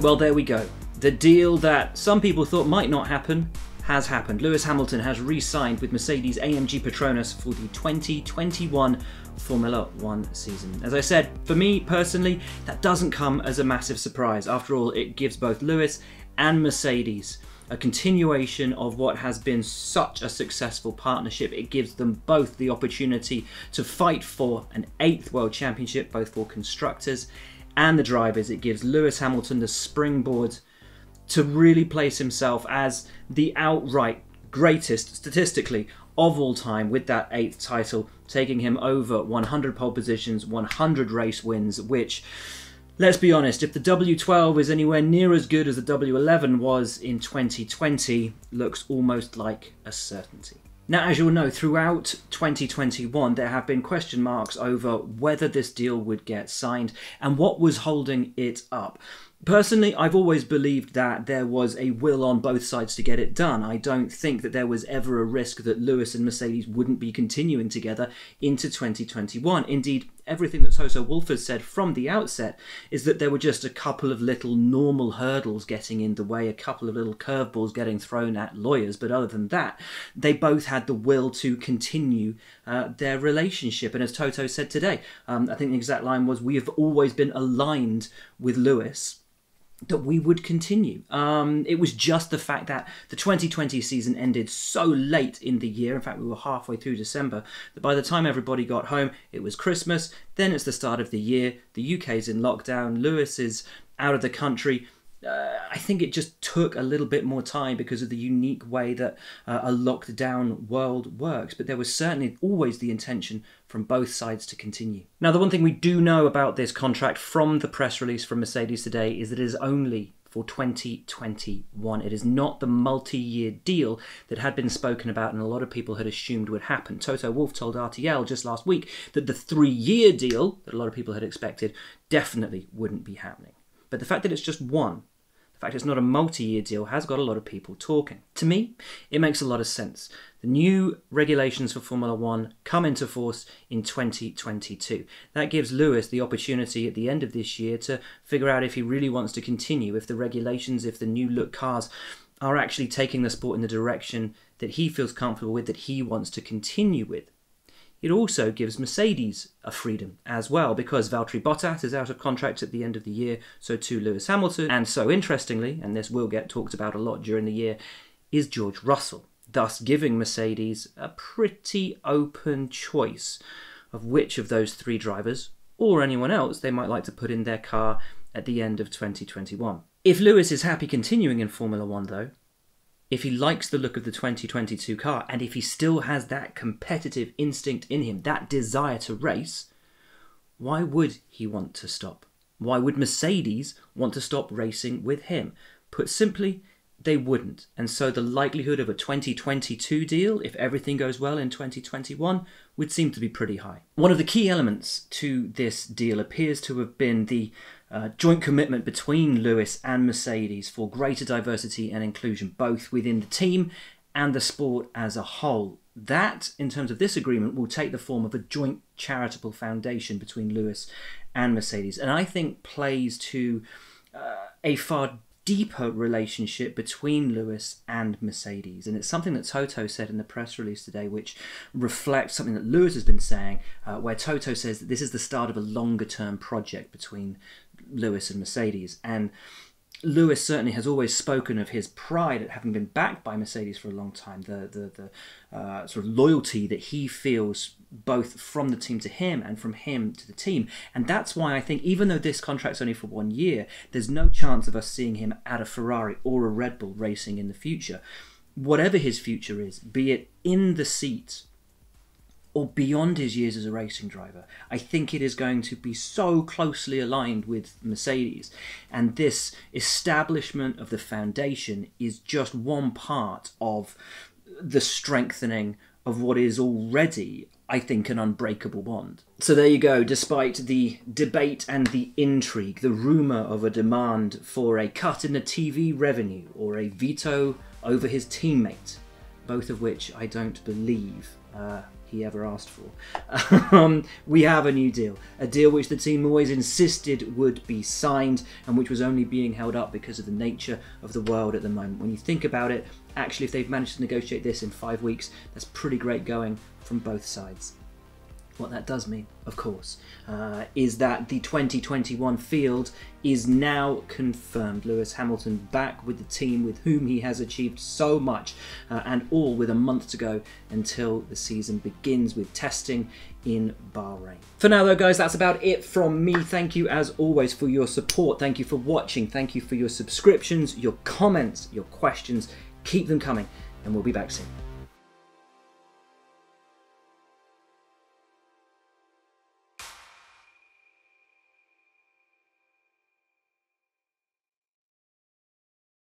Well, there we go. The deal that some people thought might not happen has happened. Lewis Hamilton has re signed with Mercedes AMG Petronas for the 2021 Formula One season. As I said, for me personally, that doesn't come as a massive surprise. After all, it gives both Lewis and Mercedes a continuation of what has been such a successful partnership. It gives them both the opportunity to fight for an eighth world championship, both for constructors and the drivers. It gives Lewis Hamilton the springboard to really place himself as the outright greatest statistically of all time with that eighth title, taking him over 100 pole positions, 100 race wins, which, let's be honest, if the W12 is anywhere near as good as the W11 was in 2020, looks almost like a certainty. Now, as you'll know, throughout 2021, there have been question marks over whether this deal would get signed and what was holding it up. Personally, I've always believed that there was a will on both sides to get it done. I don't think that there was ever a risk that Lewis and Mercedes wouldn't be continuing together into 2021. Indeed, everything that Toto Wolff has said from the outset is that there were just a couple of little normal hurdles getting in the way, a couple of little curveballs getting thrown at lawyers, but other than that, they both had the will to continue uh, their relationship. And as Toto said today, um, I think the exact line was, We have always been aligned with Lewis that we would continue. Um, it was just the fact that the 2020 season ended so late in the year. In fact, we were halfway through December that by the time everybody got home, it was Christmas. Then it's the start of the year. The UK's in lockdown. Lewis is out of the country uh, I think it just took a little bit more time because of the unique way that uh, a locked down world works. But there was certainly always the intention from both sides to continue. Now, the one thing we do know about this contract from the press release from Mercedes today is that it is only for 2021. It is not the multi year deal that had been spoken about and a lot of people had assumed would happen. Toto Wolf told RTL just last week that the three year deal that a lot of people had expected definitely wouldn't be happening. But the fact that it's just one fact it's not a multi-year deal, has got a lot of people talking. To me, it makes a lot of sense. The new regulations for Formula One come into force in 2022. That gives Lewis the opportunity at the end of this year to figure out if he really wants to continue, if the regulations, if the new look cars are actually taking the sport in the direction that he feels comfortable with, that he wants to continue with. It also gives Mercedes a freedom as well because Valtteri Bottas is out of contract at the end of the year, so too Lewis Hamilton, and so interestingly, and this will get talked about a lot during the year, is George Russell, thus giving Mercedes a pretty open choice of which of those three drivers or anyone else they might like to put in their car at the end of 2021. If Lewis is happy continuing in Formula One, though, if he likes the look of the 2022 car and if he still has that competitive instinct in him, that desire to race, why would he want to stop? Why would Mercedes want to stop racing with him? Put simply, they wouldn't. And so the likelihood of a 2022 deal, if everything goes well in 2021, would seem to be pretty high. One of the key elements to this deal appears to have been the uh, joint commitment between Lewis and Mercedes for greater diversity and inclusion, both within the team and the sport as a whole. That, in terms of this agreement, will take the form of a joint charitable foundation between Lewis and Mercedes, and I think plays to uh, a far deeper relationship between Lewis and Mercedes. And it's something that Toto said in the press release today, which reflects something that Lewis has been saying, uh, where Toto says that this is the start of a longer term project between Lewis and Mercedes. And Lewis certainly has always spoken of his pride at having been backed by Mercedes for a long time, the the, the uh, sort of loyalty that he feels both from the team to him and from him to the team, and that's why I think even though this contract's only for one year, there's no chance of us seeing him at a Ferrari or a Red Bull racing in the future. Whatever his future is, be it in the seat or beyond his years as a racing driver. I think it is going to be so closely aligned with Mercedes. And this establishment of the foundation is just one part of the strengthening of what is already, I think, an unbreakable bond. So there you go. Despite the debate and the intrigue, the rumour of a demand for a cut in the TV revenue or a veto over his teammate both of which I don't believe uh, he ever asked for. um, we have a new deal, a deal which the team always insisted would be signed and which was only being held up because of the nature of the world at the moment. When you think about it, actually, if they've managed to negotiate this in five weeks, that's pretty great going from both sides. What that does mean, of course, uh, is that the 2021 field is now confirmed. Lewis Hamilton back with the team with whom he has achieved so much, uh, and all with a month to go until the season begins with testing in Bahrain. For now, though, guys, that's about it from me. Thank you, as always, for your support. Thank you for watching. Thank you for your subscriptions, your comments, your questions. Keep them coming, and we'll be back soon.